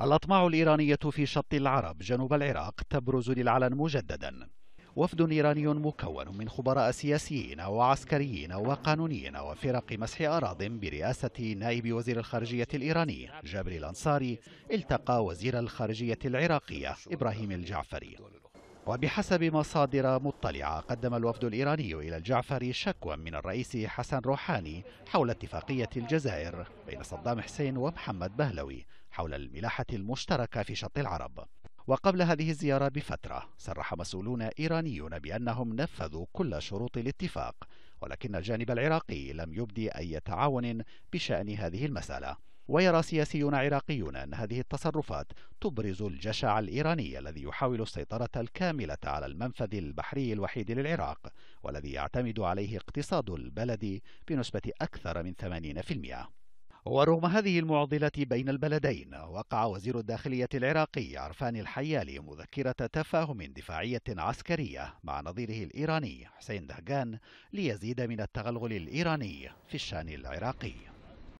الأطماع الإيرانية في شط العرب جنوب العراق تبرز للعلن مجددا وفد إيراني مكون من خبراء سياسيين وعسكريين وقانونيين وفرق مسح أراض برئاسة نائب وزير الخارجية الإيراني جابر الأنصاري التقى وزير الخارجية العراقية إبراهيم الجعفري وبحسب مصادر مطلعة قدم الوفد الإيراني إلى الجعفري شكوى من الرئيس حسن روحاني حول اتفاقية الجزائر بين صدام حسين ومحمد بهلوي حول الملاحة المشتركة في شط العرب وقبل هذه الزيارة بفترة صرح مسؤولون إيرانيون بأنهم نفذوا كل شروط الاتفاق ولكن الجانب العراقي لم يبدي أي تعاون بشأن هذه المسألة ويرى سياسيون عراقيون أن هذه التصرفات تبرز الجشع الإيراني الذي يحاول السيطرة الكاملة على المنفذ البحري الوحيد للعراق والذي يعتمد عليه اقتصاد البلد بنسبة أكثر من 80%. ورغم هذه المعضلة بين البلدين وقع وزير الداخلية العراقي عرفان الحيالي مذكرة تفاهم دفاعية عسكرية مع نظيره الإيراني حسين دهجان ليزيد من التغلغل الإيراني في الشان العراقي